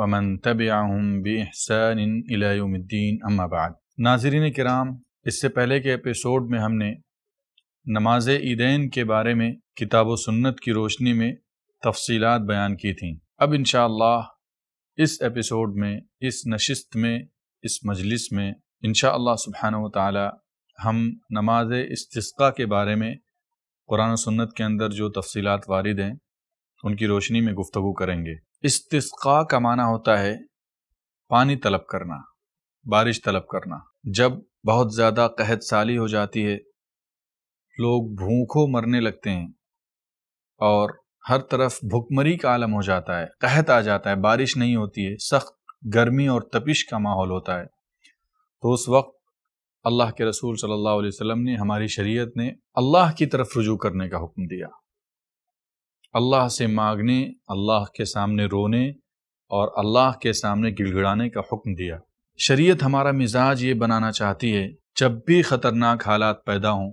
ومن تبعهم بإحسان يوم الدين أما بعد ناظرین کرام اس سے پہلے کے ایپیسوڈ میں ہم نے نماز عیدین کے بارے میں کتاب و سنت کی روشنی میں تفصیلات بیان کی تھیں اب انشاءاللہ اس ایپیسوڈ میں اس نشست میں اس مجلس میں انشاءاللہ سبحانہ و تعالی ہم نماز استسقا کے بارے میں قرآن و سنت کے اندر جو تفصیلات وارد ہیں ان کی روشنی میں گفتگو کریں گے استثقاء کا معنی ہوتا ہے پانی طلب کرنا بارش طلب کرنا جب بہت زیادہ قحط سالی ہو جاتی ہے لوگ بھوکوں مرنے لگتے ہیں اور ہر طرف بھکمری کا عالم ہو جاتا ہے قحط آ جاتا ہے بارش نہیں ہوتی ہے سخت گرمی اور تپش کا ماحول ہوتا ہے تو اس وقت اللہ کے رسول صلی اللہ علیہ وسلم نے ہماری شریعت نے اللہ کی طرف رجوع کرنے کا حکم دیا اللہ سے مانگنے اللہ کے سامنے رونے اور اللہ کے سامنے گڑگڑانے کا حکم دیا شریعت ہمارا مزاج یہ بنانا چاہتی ہے جب بھی خطرناک حالات پیدا ہوں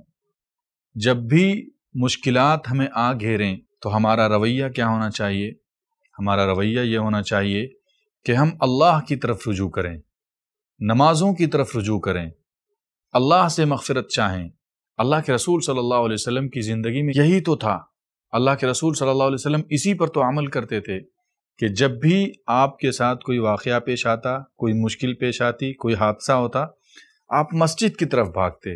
جب بھی مشکلات ہمیں آ گھیریں تو ہمارا رویہ کیا ہونا چاہیے ہمارا رویہ یہ ہونا چاہیے کہ ہم اللہ کی طرف رجوع کریں نمازوں کی طرف رجوع کریں اللہ سے مغفرت چاہیں اللہ کے رسول صلی اللہ علیہ وسلم کی زندگی میں یہی تو تھا اللہ کے رسول صلی اللہ علیہ وسلم اسی پر تو عمل کرتے تھے کہ جب بھی آپ کے ساتھ کوئی واقعہ پیش آتا کوئی مشکل پیش آتی کوئی حادثہ ہوتا آپ مسجد کی طرف بھاگتے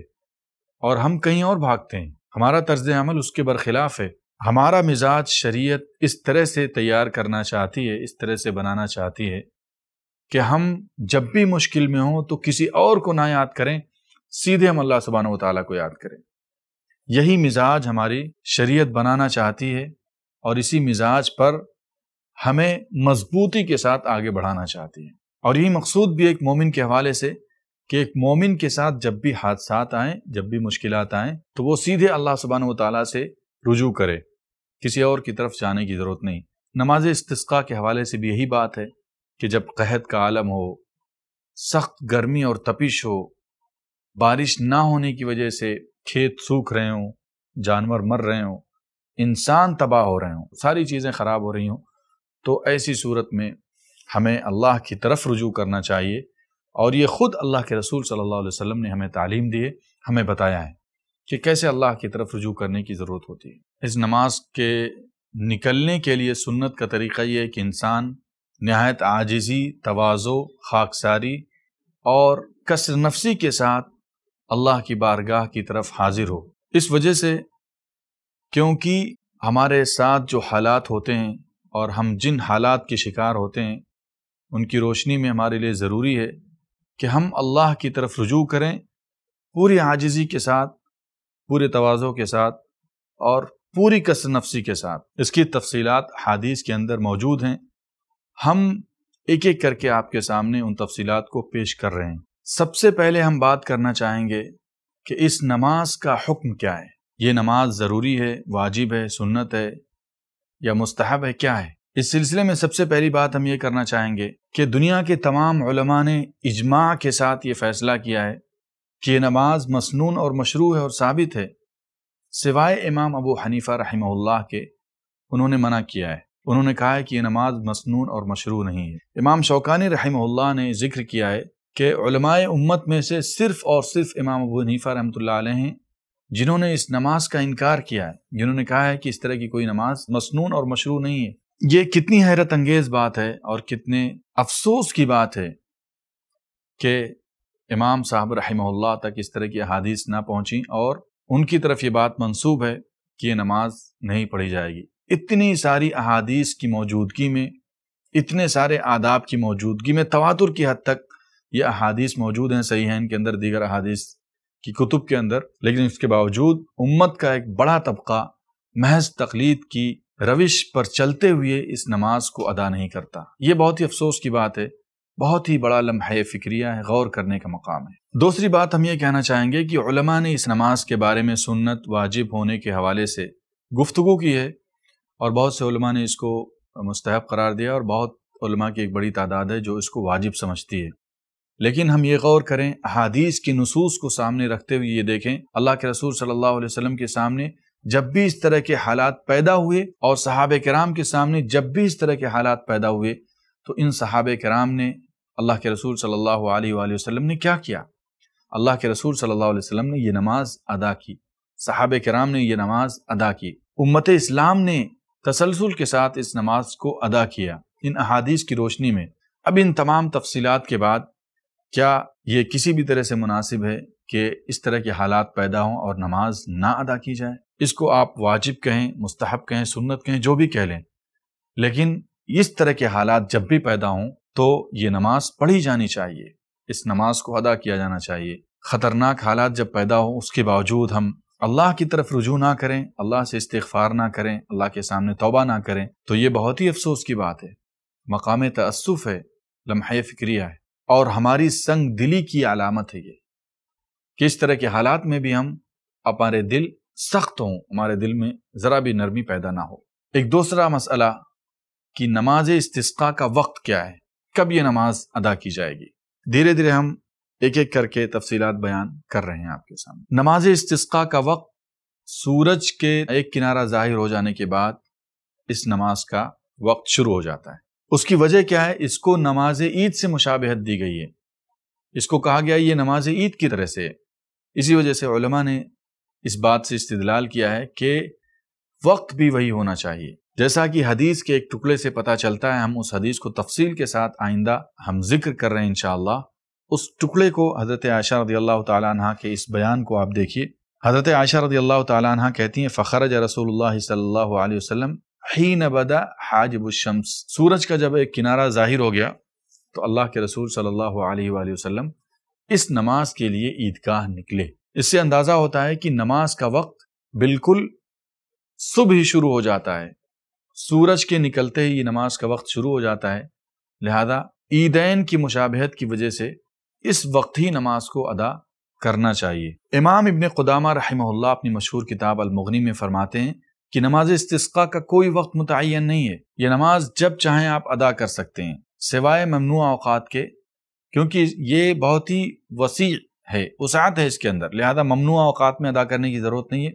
اور ہم کہیں اور بھاگتے ہیں ہمارا طرز عمل اس کے برخلاف ہے ہمارا مزاج شریعت اس طرح سے تیار کرنا چاہتی ہے اس طرح سے بنانا چاہتی ہے کہ ہم جب بھی مشکل میں ہوں تو کسی اور کو نہ یاد کریں سیدھے ہم اللہ سبحانہ و تعالیٰ کو یاد کریں یہی مزاج ہماری شریعت بنانا چاہتی ہے اور اسی مزاج پر ہمیں مضبوطی کے ساتھ آگے بڑھانا چاہتی ہے اور یہی مقصود بھی ایک مومن کے حوالے سے کہ ایک مومن کے ساتھ جب بھی حادثات آئیں جب بھی مشکلات آئیں تو وہ سیدھے اللہ سبحانہ و تعالیٰ سے رجوع کرے کسی اور کی طرف جانے کی ضرورت نہیں نماز استسقاء کے حوالے سے بھی یہی بات ہے کہ جب قحط کا عالم ہو سخت گرمی اور تپش ہو بارش نہ ہونے کی وجہ سے کھیت سوکھ رہے ہوں جانور مر رہے ہوں انسان تباہ ہو رہے ہوں ساری چیزیں خراب ہو رہی ہوں تو ایسی صورت میں ہمیں اللہ کی طرف رجوع کرنا چاہیے اور یہ خود اللہ کے رسول صلی اللہ علیہ وسلم نے ہمیں تعلیم دیے ہمیں بتایا ہے کہ کیسے اللہ کی طرف رجوع کرنے کی ضرورت ہوتی ہے اس نماز کے نکلنے کے لیے سنت کا طریقہ یہ ہے کہ انسان نہایت عاجزی توازو خاکساری اور کثر نفسی کے ساتھ اللہ کی بارگاہ کی طرف حاضر ہو اس وجہ سے کیونکہ ہمارے ساتھ جو حالات ہوتے ہیں اور ہم جن حالات کے شکار ہوتے ہیں ان کی روشنی میں ہمارے لیے ضروری ہے کہ ہم اللہ کی طرف رجوع کریں پوری عاجزی کے ساتھ پورے توازوں کے ساتھ اور پوری کثر نفسی کے ساتھ اس کی تفصیلات حادیث کے اندر موجود ہیں ہم ایک ایک کر کے آپ کے سامنے ان تفصیلات کو پیش کر رہے ہیں سب سے پہلے ہم بات کرنا چاہیں گے کہ اس نماز کا حکم کیا ہے یہ نماز ضروری ہے واجب ہے سنت ہے یا مستحب ہے کیا ہے اس سلسلے میں سب سے پہلی بات ہم یہ کرنا چاہیں گے کہ دنیا کے تمام علماء نے اجماع کے ساتھ یہ فیصلہ کیا ہے کہ یہ نماز مسنون اور مشروع ہے اور ثابت ہے سوائے امام ابو حنیفہ رحمہ اللہ کے انہوں نے منع کیا ہے انہوں نے کہا ہے کہ یہ نماز مسنون اور مشروع نہیں ہے امام شوقانی رحمہ اللہ نے ذکر کیا ہے کہ علماء امت میں سے صرف اور صرف امام ابو حنیفہ رحمۃ اللہ علیہ ہیں جنہوں نے اس نماز کا انکار کیا ہے جنہوں نے کہا ہے کہ اس طرح کی کوئی نماز مسنون اور مشروع نہیں ہے یہ کتنی حیرت انگیز بات ہے اور کتنے افسوس کی بات ہے کہ امام صاحب رحمہ اللہ تک اس طرح کی احادیث نہ پہنچیں اور ان کی طرف یہ بات منسوب ہے کہ یہ نماز نہیں پڑھی جائے گی اتنی ساری احادیث کی موجودگی میں اتنے سارے آداب کی موجودگی میں تواتر کی حد تک یہ احادیث موجود ہیں صحیح ہیں ان کے اندر دیگر احادیث کی کتب کے اندر لیکن اس کے باوجود امت کا ایک بڑا طبقہ محض تقلید کی روش پر چلتے ہوئے اس نماز کو ادا نہیں کرتا یہ بہت ہی افسوس کی بات ہے بہت ہی بڑا لمحہ فکریہ ہے غور کرنے کا مقام ہے دوسری بات ہم یہ کہنا چاہیں گے کہ علماء نے اس نماز کے بارے میں سنت واجب ہونے کے حوالے سے گفتگو کی ہے اور بہت سے علماء نے اس کو مستحب قرار دیا اور بہت علماء کی ایک بڑی تعداد ہے جو اس کو واجب سمجھتی ہے لیکن ہم یہ غور کریں احادیث کے نصوص کو سامنے رکھتے ہوئے یہ دیکھیں اللہ کے رسول صلی اللہ علیہ وسلم کے سامنے جب بھی اس طرح کے حالات پیدا ہوئے اور صحابہ کرام کے سامنے جب بھی اس طرح کے حالات پیدا ہوئے تو ان صحابہ کرام نے اللہ کے رسول صلی اللہ علیہ وآلہ وسلم نے کیا کیا اللہ کے رسول صلی اللہ علیہ وسلم نے یہ نماز ادا کی صحابہ کرام نے یہ نماز ادا کی امت اسلام نے تسلسل کے ساتھ اس نماز کو ادا کیا ان احادیث کی روشنی میں اب ان تمام تفصیلات کے بعد کیا یہ کسی بھی طرح سے مناسب ہے کہ اس طرح کے حالات پیدا ہوں اور نماز نہ ادا کی جائے اس کو آپ واجب کہیں مستحب کہیں سنت کہیں جو بھی کہہ لیں لیکن اس طرح کے حالات جب بھی پیدا ہوں تو یہ نماز پڑھی جانی چاہیے اس نماز کو ادا کیا جانا چاہیے خطرناک حالات جب پیدا ہوں اس کے باوجود ہم اللہ کی طرف رجوع نہ کریں اللہ سے استغفار نہ کریں اللہ کے سامنے توبہ نہ کریں تو یہ بہت ہی افسوس کی بات ہے مقام تعصف ہے لمحہ فکریہ ہے اور ہماری سنگ دلی کی علامت ہے یہ کس طرح کے حالات میں بھی ہم اپنے دل سخت ہوں ہمارے دل میں ذرا بھی نرمی پیدا نہ ہو ایک دوسرا مسئلہ کہ نماز استسقا کا وقت کیا ہے کب یہ نماز ادا کی جائے گی دھیرے دھیرے ہم ایک ایک کر کے تفصیلات بیان کر رہے ہیں آپ کے سامنے نماز استسقا کا وقت سورج کے ایک کنارہ ظاہر ہو جانے کے بعد اس نماز کا وقت شروع ہو جاتا ہے اس کی وجہ کیا ہے اس کو نماز عید سے مشابہت دی گئی ہے اس کو کہا گیا یہ نماز عید کی طرح سے اسی وجہ سے علماء نے اس بات سے استدلال کیا ہے کہ وقت بھی وہی ہونا چاہیے جیسا کہ حدیث کے ایک ٹکڑے سے پتہ چلتا ہے ہم اس حدیث کو تفصیل کے ساتھ آئندہ ہم ذکر کر رہے ہیں انشاءاللہ اس ٹکڑے کو حضرت عائشہ رضی اللہ تعالیٰ عنہ کے اس بیان کو آپ دیکھیے حضرت عائشہ رضی اللہ تعالیٰ عنہ کہتی ہیں فخرج رسول اللہ صلی اللہ علیہ وسلم حین بدا حاجب الشمس سورج کا جب ایک کنارہ ظاہر ہو گیا تو اللہ کے رسول صلی اللہ علیہ وآلہ وسلم اس نماز کے لیے عیدگاہ نکلے اس سے اندازہ ہوتا ہے کہ نماز کا وقت بالکل صبح ہی شروع ہو جاتا ہے سورج کے نکلتے ہی نماز کا وقت شروع ہو جاتا ہے لہذا عیدین کی مشابہت کی وجہ سے اس وقت ہی نماز کو ادا کرنا چاہیے امام ابن قدامہ رحمہ اللہ اپنی مشہور کتاب المغنی میں فرماتے ہیں کہ نماز استسقا کا کوئی وقت متعین نہیں ہے یہ نماز جب چاہیں آپ ادا کر سکتے ہیں سوائے ممنوع اوقات کے کیونکہ یہ بہت ہی وسیع ہے وسعت ہے اس کے اندر لہذا ممنوع اوقات میں ادا کرنے کی ضرورت نہیں ہے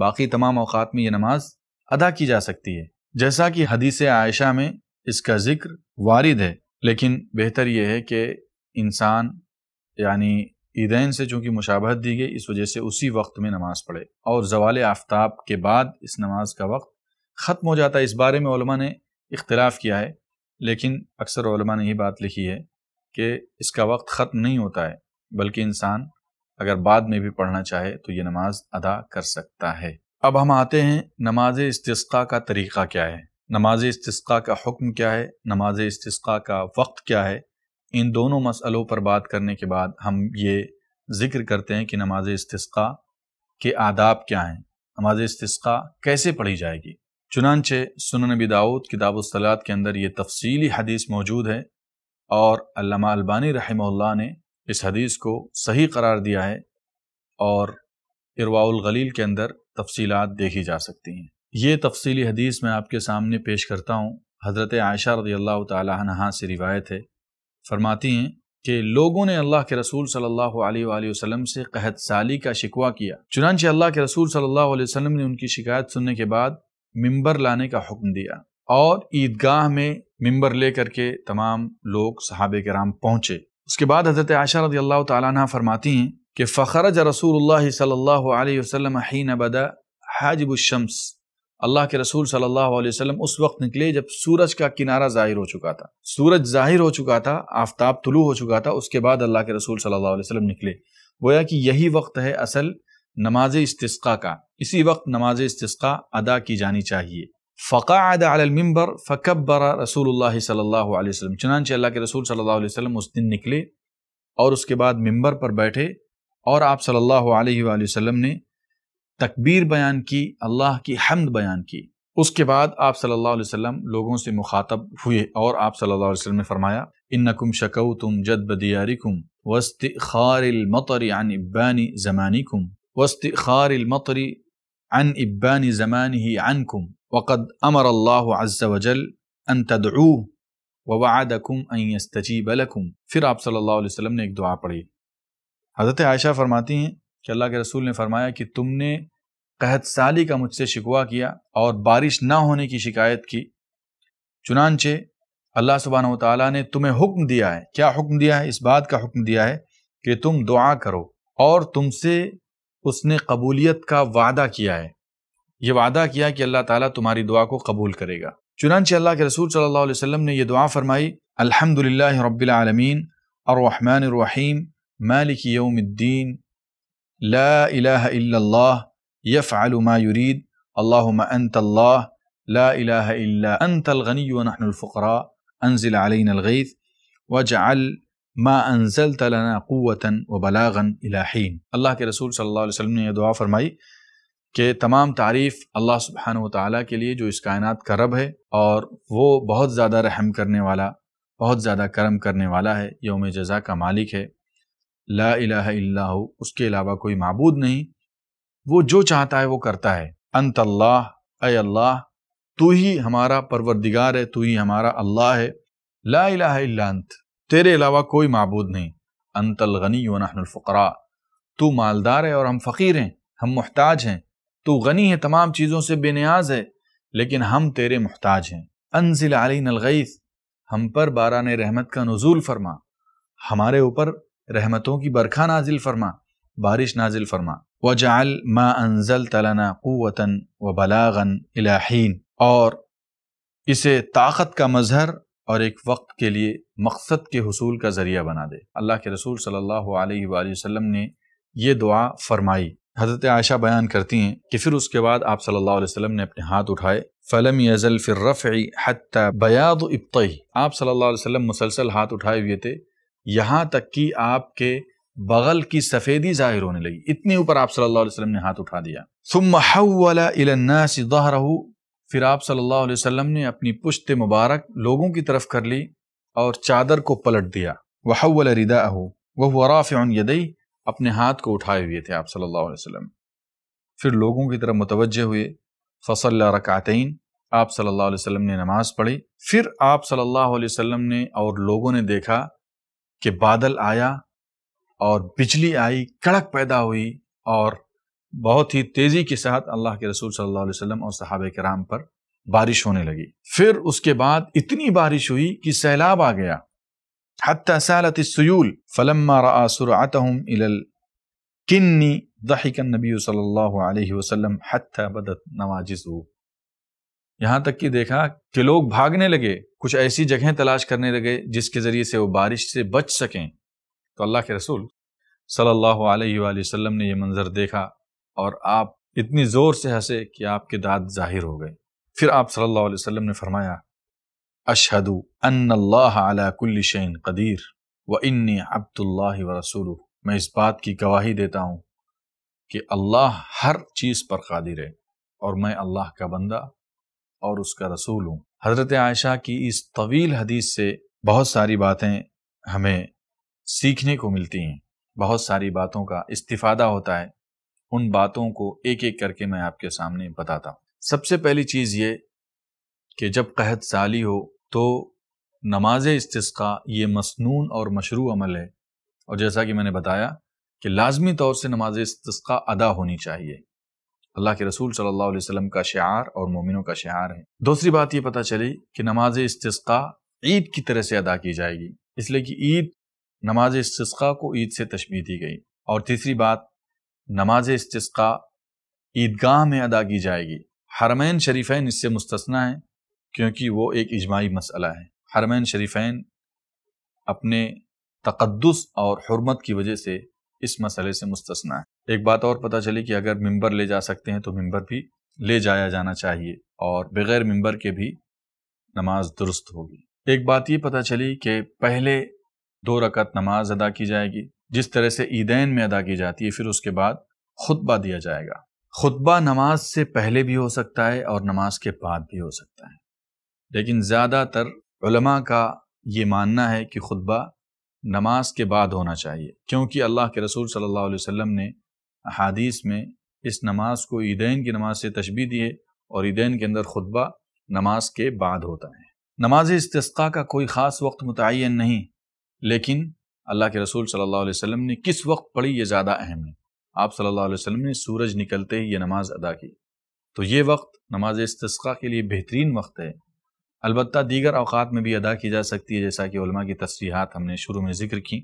باقی تمام اوقات میں یہ نماز ادا کی جا سکتی ہے جیسا کہ حدیث عائشہ میں اس کا ذکر وارد ہے لیکن بہتر یہ ہے کہ انسان یعنی عیدین سے چونکہ مشابہت دی گئی اس وجہ سے اسی وقت میں نماز پڑھے اور زوال آفتاب کے بعد اس نماز کا وقت ختم ہو جاتا ہے اس بارے میں علماء نے اختلاف کیا ہے لیکن اکثر علماء نے یہ بات لکھی ہے کہ اس کا وقت ختم نہیں ہوتا ہے بلکہ انسان اگر بعد میں بھی پڑھنا چاہے تو یہ نماز ادا کر سکتا ہے اب ہم آتے ہیں نماز استسقا کا طریقہ کیا ہے نماز استسقا کا حکم کیا ہے نماز استسقا کا وقت کیا ہے ان دونوں مسئلوں پر بات کرنے کے بعد ہم یہ ذکر کرتے ہیں کہ نماز استسقا کے آداب کیا ہیں نماز استسقا کیسے پڑھی جائے گی چنانچہ سنن نبی داود کتاب الصلاط کے اندر یہ تفصیلی حدیث موجود ہے اور علامہ البانی رحمہ اللہ نے اس حدیث کو صحیح قرار دیا ہے اور ارواء الغلیل کے اندر تفصیلات دیکھی جا سکتی ہیں یہ تفصیلی حدیث میں آپ کے سامنے پیش کرتا ہوں حضرت عائشہ رضی اللہ تعالیٰ سے روایت ہے فرماتی ہیں کہ لوگوں نے اللہ کے رسول صلی اللہ علیہ وآلہ وسلم سے قہد سالی کا شکوہ کیا چنانچہ اللہ کے رسول صلی اللہ علیہ وسلم نے ان کی شکایت سننے کے بعد ممبر لانے کا حکم دیا اور عیدگاہ میں ممبر لے کر کے تمام لوگ صحابہ کرام پہنچے اس کے بعد حضرت عائشہ رضی اللہ تعالیٰ عنہ فرماتی ہیں کہ فخرج رسول اللہ صلی اللہ علیہ وسلم حین بدا حاجب الشمس اللہ کے رسول صلی اللہ علیہ وسلم اس وقت نکلے جب سورج کا کنارہ ظاہر ہو چکا تھا سورج ظاہر ہو چکا تھا آفتاب طلوع ہو چکا تھا اس کے بعد اللہ کے رسول صلی اللہ علیہ وسلم نکلے گویا کہ یہی وقت ہے اصل نماز استسقا کا اسی وقت نماز استسقا ادا کی جانی چاہیے فقعد علی المنبر فکبر رسول اللہ صلی اللہ علیہ وسلم چنانچہ اللہ کے رسول صلی اللہ علیہ وسلم اس دن نکلے اور اس کے بعد ممبر پر بیٹھے اور آپ صلی اللہ علیہ وسلم نے تکبیر بیان کی اللہ کی حمد بیان کی اس کے بعد آپ صلی اللہ علیہ وسلم لوگوں سے مخاطب ہوئے اور آپ صلی اللہ علیہ وسلم نے فرمایا انکم شکوتم جدب دیارکم واستئخار المطر عن ابان زمانکم واستخار المطر عن ابان زمانه عنكم وقد امر الله عز وجل ان تدعوه ووعدكم ان يستجيب لكم پھر آپ صلی اللہ علیہ وسلم نے ایک دعا پڑھی حضرت عائشہ فرماتی ہیں کہ اللہ کے رسول نے فرمایا کہ تم نے قحط سالی کا مجھ سے شکوہ کیا اور بارش نہ ہونے کی شکایت کی چنانچہ اللہ سبحانہ و تعالیٰ نے تمہیں حکم دیا ہے کیا حکم دیا ہے اس بات کا حکم دیا ہے کہ تم دعا کرو اور تم سے اس نے قبولیت کا وعدہ کیا ہے یہ وعدہ کیا کہ اللہ تعالیٰ تمہاری دعا کو قبول کرے گا چنانچہ اللہ کے رسول صلی اللہ علیہ وسلم نے یہ دعا فرمائی الحمد رب العالمین الرحمن الرحیم مالک یوم الدین لا الہ الا اللہ یفعل ما یرید اللہ لا الہ الا انت الغنی ونحن الفقراء انزل علینا الغیث وجعل ما انزلت لنا قوة وبلاغا الى حین اللہ کے رسول صلی اللہ علیہ وسلم نے یہ دعا فرمائی کہ تمام تعریف اللہ سبحانہ و کے کے جو اس کائنات کا رب ہے اور وہ بہت زیادہ رحم کرنے والا بہت زیادہ کرم کرنے والا ہے یوم جزا کا مالک ہے لا الہ الا اللہ اس کے علاوہ کوئی معبود نہیں وہ جو چاہتا ہے وہ کرتا ہے انت اللہ اللہ اے تو ہی ہمارا پروردگار ہے تو ہی ہمارا اللہ ہے لا الہ الا انت تیرے علاوہ کوئی معبود نہیں انت الغنی الفقراء تو مالدار ہے اور ہم فقیر ہیں ہم محتاج ہیں تو غنی ہے تمام چیزوں سے بے نیاز ہے لیکن ہم تیرے محتاج ہیں انزل علینا الغیث ہم پر باران رحمت کا نزول فرما ہمارے اوپر رحمتوں کی برکھا نازل فرما بارش نازل فرما و جال ما ان کو بلاغن اور اسے طاقت کا مظہر اور ایک وقت کے لیے مقصد کے حصول کا ذریعہ بنا دے اللہ کے رسول صلی اللہ علیہ وآلہ وسلم نے یہ دعا فرمائی حضرت عائشہ بیان کرتی ہیں کہ پھر اس کے بعد آپ صلی اللہ علیہ وسلم نے اپنے ہاتھ اٹھائے فلم رفتا ابتح آپ صلی اللہ علیہ وسلم مسلسل ہاتھ اٹھائے ہوئے تھے یہاں تک کہ آپ کے بغل کی سفیدی ظاہر ہونے لگی اتنے اوپر آپ صلی اللہ علیہ وسلم نے ہاتھ اٹھا دیا پھر آپ صلی اللہ علیہ وسلم نے اپنی پشت مبارک لوگوں کی طرف کر لی اور چادر کو پلٹ دیا وهو رافع یدیه اپنے ہاتھ کو اٹھائے ہوئے تھے آپ صلی اللہ علیہ وسلم پھر لوگوں کی طرف متوجہ ہوئے فصل رکعتین آپ صلی اللہ علیہ وسلم نے نماز پڑھی پھر آپ صلی اللہ علیہ وسلم نے اور لوگوں نے دیکھا کہ بادل آیا اور بجلی آئی کڑک پیدا ہوئی اور بہت ہی تیزی کے ساتھ اللہ کے رسول صلی اللہ علیہ وسلم اور صحابہ کرام پر بارش ہونے لگی پھر اس کے بعد اتنی بارش ہوئی کہ سیلاب آ گیا حتی سالت السیول فلما الیل کنی فلم کنیکنبی صلی اللہ علیہ وسلم حتی بدت یہاں تک کہ دیکھا کہ لوگ بھاگنے لگے کچھ ایسی جگہیں تلاش کرنے لگے جس کے ذریعے سے وہ بارش سے بچ سکیں تو اللہ کے رسول صلی اللہ علیہ وآلہ وسلم نے یہ منظر دیکھا اور آپ اتنی زور سے ہنسے کہ آپ کے داد ظاہر ہو گئے پھر آپ صلی اللہ علیہ وسلم نے فرمایا ان اللہ کل شین قدیر و عبد اللہ و رسول میں اس بات کی گواہی دیتا ہوں کہ اللہ ہر چیز پر قادر ہے اور میں اللہ کا بندہ اور اس کا رسول ہوں حضرت عائشہ کی اس طویل حدیث سے بہت ساری باتیں ہمیں سیکھنے کو ملتی ہیں بہت ساری باتوں کا استفادہ ہوتا ہے ان باتوں کو ایک ایک کر کے میں آپ کے سامنے بتاتا ہوں سب سے پہلی چیز یہ کہ جب قحط سالی ہو تو نماز استسقا یہ مسنون اور مشروع عمل ہے اور جیسا کہ میں نے بتایا کہ لازمی طور سے نماز استسقا ادا ہونی چاہیے اللہ کے رسول صلی اللہ علیہ وسلم کا شعار اور مومنوں کا شعار ہے دوسری بات یہ پتہ چلی کہ نماز استسقا عید کی طرح سے ادا کی جائے گی اس لیے کہ عید نماز استسقا کو عید سے تشبیح دی گئی اور تیسری بات نماز استسقا عیدگاہ میں ادا کی جائے گی حرمین شریفین اس سے مستثنا ہے کیونکہ وہ ایک اجماعی مسئلہ ہے حرمین شریفین اپنے تقدس اور حرمت کی وجہ سے اس مسئلے سے مستثنا ہے ایک بات اور پتا چلی کہ اگر ممبر لے جا سکتے ہیں تو ممبر بھی لے جایا جانا چاہیے اور بغیر ممبر کے بھی نماز درست ہوگی ایک بات یہ پتا چلی کہ پہلے دو رکعت نماز ادا کی جائے گی جس طرح سے عیدین میں ادا کی جاتی ہے پھر اس کے بعد خطبہ دیا جائے گا خطبہ نماز سے پہلے بھی ہو سکتا ہے اور نماز کے بعد بھی ہو سکتا ہے لیکن زیادہ تر علماء کا یہ ماننا ہے کہ خطبہ نماز کے بعد ہونا چاہیے کیونکہ اللہ کے رسول صلی اللہ علیہ وسلم نے حادیث میں اس نماز کو عیدین کی نماز سے تشبیح دیے اور عیدین کے اندر خطبہ نماز کے بعد ہوتا ہے نماز استثقہ کا کوئی خاص وقت متعین نہیں لیکن اللہ کے رسول صلی اللہ علیہ وسلم نے کس وقت پڑھی یہ زیادہ اہم ہے آپ صلی اللہ علیہ وسلم نے سورج نکلتے ہی یہ نماز ادا کی تو یہ وقت نماز استثقا کے لیے بہترین وقت ہے البتہ دیگر اوقات میں بھی ادا کی جا سکتی ہے جیسا کہ علماء کی تصریحات ہم نے شروع میں ذکر کی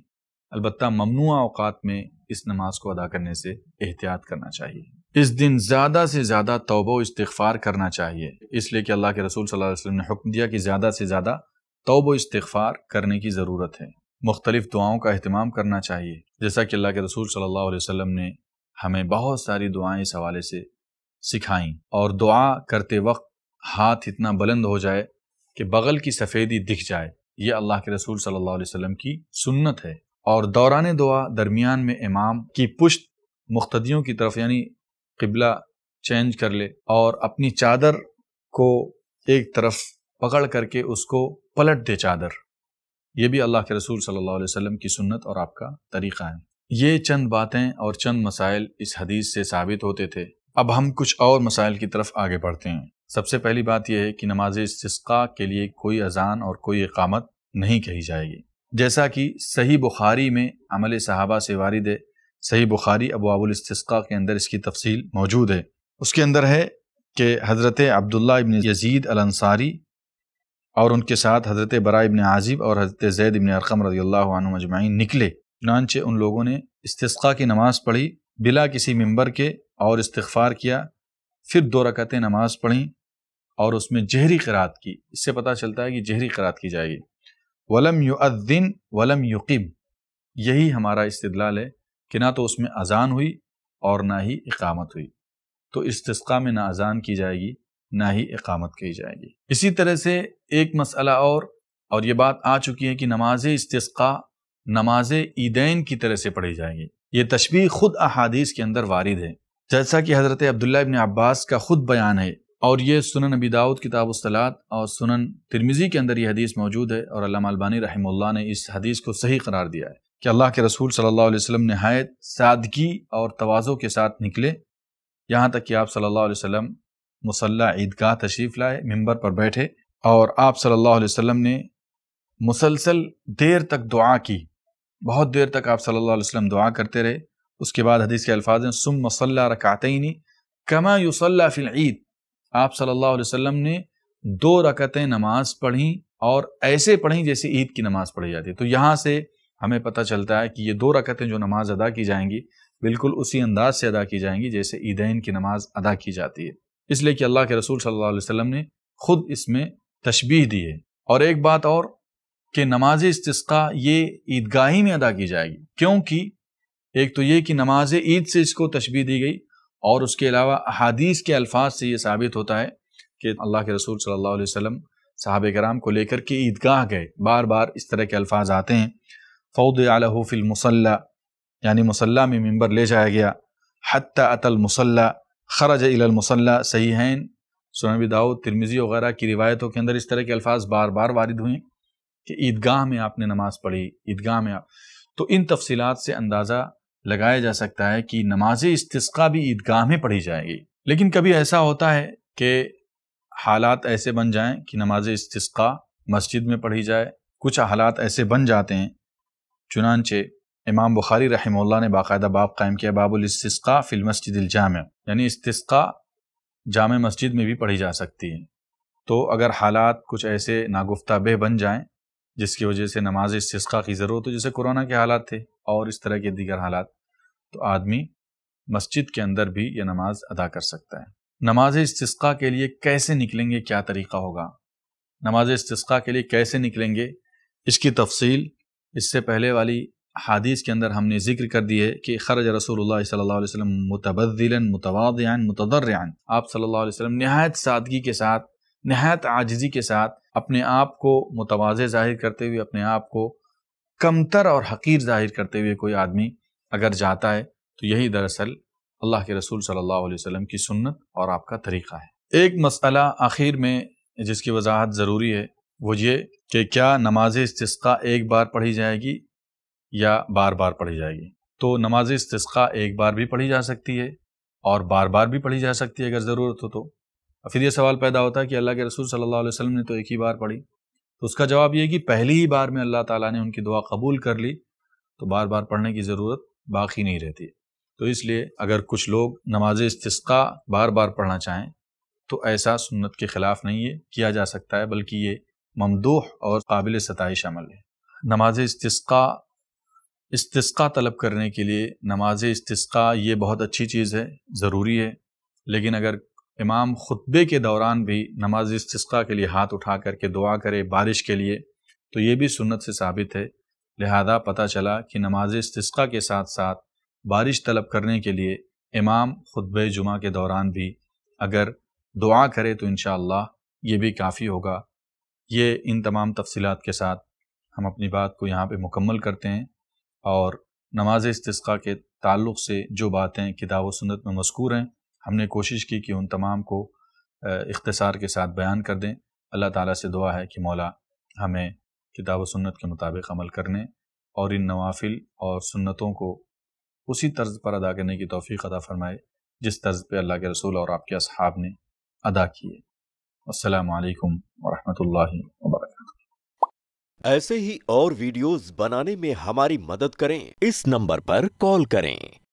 البتہ ممنوع اوقات میں اس نماز کو ادا کرنے سے احتیاط کرنا چاہیے اس دن زیادہ سے زیادہ توبہ و استغفار کرنا چاہیے اس لیے کہ اللہ کے رسول صلی اللہ علیہ وسلم نے حکم دیا کہ زیادہ سے زیادہ توبہ و استغفار کرنے کی ضرورت ہے مختلف دعاؤں کا اہتمام کرنا چاہیے جیسا کہ اللہ کے رسول صلی اللہ علیہ وسلم نے ہمیں بہت ساری دعائیں اس حوالے سے سکھائیں اور دعا کرتے وقت ہاتھ اتنا بلند ہو جائے کہ بغل کی سفیدی دکھ جائے یہ اللہ کے رسول صلی اللہ علیہ وسلم کی سنت ہے اور دوران دعا درمیان میں امام کی پشت مختدیوں کی طرف یعنی قبلہ چینج کر لے اور اپنی چادر کو ایک طرف پکڑ کر کے اس کو پلٹ دے چادر یہ بھی اللہ کے رسول صلی اللہ علیہ وسلم کی سنت اور آپ کا طریقہ ہے یہ چند باتیں اور چند مسائل اس حدیث سے ثابت ہوتے تھے اب ہم کچھ اور مسائل کی طرف آگے بڑھتے ہیں سب سے پہلی بات یہ ہے کہ نماز استسقا کے لیے کوئی اذان اور کوئی اقامت نہیں کہی جائے گی جیسا کہ صحیح بخاری میں عمل صحابہ سے وارد ہے صحیح بخاری ابواب الاستسقا کے اندر اس کی تفصیل موجود ہے اس کے اندر ہے کہ حضرت عبداللہ ابن یزید الانصاری اور ان کے ساتھ حضرت برا ابن عازب اور حضرت زید ابن ارقم رضی اللہ عنہ مجمعین نکلے چنانچہ ان لوگوں نے استسقا کی نماز پڑھی بلا کسی ممبر کے اور استغفار کیا پھر دو رکعتیں نماز پڑھیں اور اس میں جہری قرات کی اس سے پتہ چلتا ہے کہ جہری قرات کی جائے گی ولم یؤذن ولم یقیم یہی ہمارا استدلال ہے کہ نہ تو اس میں اذان ہوئی اور نہ ہی اقامت ہوئی تو استسقا میں نہ اذان کی جائے گی نہ ہی اقامت کی جائے گی اسی طرح سے ایک مسئلہ اور اور یہ بات آ چکی ہے کہ نماز استسقا نماز عیدین کی طرح سے پڑھی جائے گی یہ تشبیح خود احادیث کے اندر وارد ہے جیسا کہ حضرت عبداللہ ابن عباس کا خود بیان ہے اور یہ سنن بداؤت کتاب وصلاط اور سنن ترمیزی کے اندر یہ حدیث موجود ہے اور علامہ البانی رحمہ اللہ نے اس حدیث کو صحیح قرار دیا ہے کہ اللہ کے رسول صلی اللہ علیہ وسلم نہایت سادگی اور توازوں کے ساتھ نکلے یہاں تک کہ آپ صلی اللہ علیہ وسلم مسلح عیدگاہ تشریف لائے ممبر پر بیٹھے اور آپ صلی اللہ علیہ وسلم نے مسلسل دیر تک دعا کی بہت دیر تک آپ صلی اللہ علیہ وسلم دعا کرتے رہے اس کے بعد حدیث کے الفاظ ہیں سم مسلح رکعتینی کما یو فی العید آپ صلی اللہ علیہ وسلم نے دو رکعتیں نماز پڑھیں اور ایسے پڑھیں جیسے عید کی نماز پڑھی جاتی ہے تو یہاں سے ہمیں پتہ چلتا ہے کہ یہ دو رکعتیں جو نماز ادا کی جائیں گی بالکل اسی انداز سے ادا کی جائیں گی جیسے عیدین کی نماز ادا کی جاتی ہے اس لیے کہ اللہ کے رسول صلی اللہ علیہ وسلم نے خود اس میں تشبیح دی ہے اور ایک بات اور کہ نماز استخا یہ عیدگاہی میں ادا کی جائے گی کیونکہ ایک تو یہ کہ نماز عید سے اس کو تشبیح دی گئی اور اس کے علاوہ احادیث کے الفاظ سے یہ ثابت ہوتا ہے کہ اللہ کے رسول صلی اللہ علیہ وسلم صحابہ کرام کو لے کر کے عیدگاہ گئے بار بار اس طرح کے الفاظ آتے ہیں فوض علیہ فی المسلح یعنی مسلح میں ممبر لے جایا گیا حتی ات المسلح خرج الا المسلّّہ صحیحین سنبی داؤد ترمیزی وغیرہ کی روایتوں کے اندر اس طرح کے الفاظ بار بار وارد ہوئیں کہ عیدگاہ میں آپ نے نماز پڑھی عیدگاہ میں آپ تو ان تفصیلات سے اندازہ لگایا جا سکتا ہے کہ نماز استسقا بھی عیدگاہ میں پڑھی جائے گی لیکن کبھی ایسا ہوتا ہے کہ حالات ایسے بن جائیں کہ نماز استسقا مسجد میں پڑھی جائے کچھ حالات ایسے بن جاتے ہیں چنانچہ امام بخاری رحمہ اللہ نے باقاعدہ باب قائم کیا باب الاستقا فی المسجد الجامع یعنی استخا جامع مسجد میں بھی پڑھی جا سکتی ہے تو اگر حالات کچھ ایسے ناگفتہ بے بن جائیں جس کی وجہ سے نماز استھکا کی ضرورت ہو جیسے کورونا کے حالات تھے اور اس طرح کے دیگر حالات تو آدمی مسجد کے اندر بھی یہ نماز ادا کر سکتا ہے نماز استسقا کے لیے کیسے نکلیں گے کیا طریقہ ہوگا نماز استسقا کے لیے کیسے نکلیں گے اس کی تفصیل اس سے پہلے والی حادیث کے اندر ہم نے ذکر کر دی ہے کہ خرج رسول اللہ صلی اللہ علیہ وسلم متبدل متواز عین متدر آپ صلی اللہ علیہ وسلم نہایت سادگی کے ساتھ نہایت عاجزی کے ساتھ اپنے آپ کو متوازے ظاہر کرتے ہوئے اپنے آپ کو کمتر اور حقیر ظاہر کرتے ہوئے کوئی آدمی اگر جاتا ہے تو یہی دراصل اللہ کے رسول صلی اللہ علیہ وسلم کی سنت اور آپ کا طریقہ ہے ایک مسئلہ آخر میں جس کی وضاحت ضروری ہے وہ یہ کہ کیا نماز استسخہ ایک بار پڑھی جائے گی یا بار بار پڑھی جائے گی تو نماز استخقہ ایک بار بھی پڑھی جا سکتی ہے اور بار بار بھی پڑھی جا سکتی ہے اگر ضرورت ہو تو پھر یہ سوال پیدا ہوتا ہے کہ اللہ کے رسول صلی اللہ علیہ وسلم نے تو ایک ہی بار پڑھی تو اس کا جواب یہ کہ پہلی ہی بار میں اللہ تعالیٰ نے ان کی دعا قبول کر لی تو بار بار پڑھنے کی ضرورت باقی نہیں رہتی تو اس لیے اگر کچھ لوگ نماز استھا بار بار پڑھنا چاہیں تو ایسا سنت کے خلاف نہیں ہے کیا جا سکتا ہے بلکہ یہ ممدوح اور قابل ستائش عمل ہے نماز استھا استخا طلب کرنے کے لیے نماز استخا یہ بہت اچھی چیز ہے ضروری ہے لیکن اگر امام خطبے کے دوران بھی نماز استخا کے لیے ہاتھ اٹھا کر کے دعا کرے بارش کے لیے تو یہ بھی سنت سے ثابت ہے لہذا پتہ چلا کہ نماز استھقہ کے ساتھ ساتھ بارش طلب کرنے کے لیے امام خطب جمعہ کے دوران بھی اگر دعا کرے تو انشاءاللہ یہ بھی کافی ہوگا یہ ان تمام تفصیلات کے ساتھ ہم اپنی بات کو یہاں پہ مکمل کرتے ہیں اور نماز استسقہ کے تعلق سے جو باتیں کتاب و سنت میں مذکور ہیں ہم نے کوشش کی کہ ان تمام کو اختصار کے ساتھ بیان کر دیں اللہ تعالیٰ سے دعا ہے کہ مولا ہمیں کتاب و سنت کے مطابق عمل کرنے اور ان نوافل اور سنتوں کو اسی طرز پر ادا کرنے کی توفیق ادا فرمائے جس طرز پہ اللہ کے رسول اور آپ کے اصحاب نے ادا کیے السلام علیکم ورحمۃ اللہ وبرکاتہ ایسے ہی اور ویڈیوز بنانے میں ہماری مدد کریں اس نمبر پر کال کریں